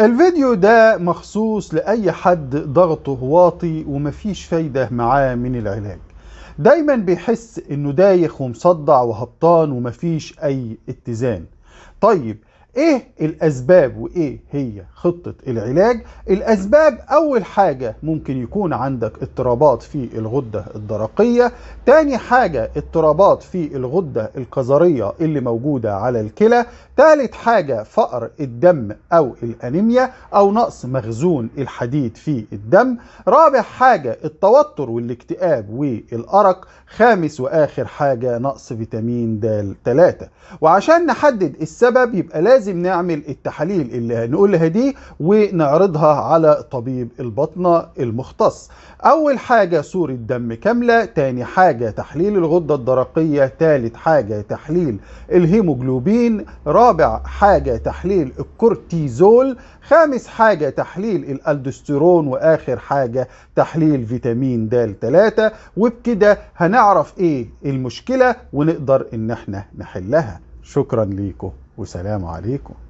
الفيديو ده مخصوص لأي حد ضغطه واطي ومفيش فايدة معاه من العلاج دايما بيحس انه دايخ ومصدع وهبطان ومفيش اي اتزان طيب ايه الاسباب وايه هي خطة العلاج الاسباب اول حاجة ممكن يكون عندك اضطرابات في الغدة الدرقية تاني حاجة اضطرابات في الغدة الكظرية اللي موجودة على الكلى تالت حاجة فقر الدم او الانيميا او نقص مخزون الحديد في الدم رابع حاجة التوتر والاكتئاب والارق خامس واخر حاجة نقص فيتامين د 3 وعشان نحدد السبب يبقى لازم لازم نعمل التحاليل اللي هنقولها دي ونعرضها على طبيب البطنة المختص أول حاجة صورة دم كاملة تاني حاجة تحليل الغدة الدرقية تالت حاجة تحليل الهيموجلوبين رابع حاجة تحليل الكورتيزول خامس حاجة تحليل الألدوستيرون وآخر حاجة تحليل فيتامين د 3 وبكده هنعرف إيه المشكلة ونقدر إن احنا نحلها شكرا ليكم والسلام عليكم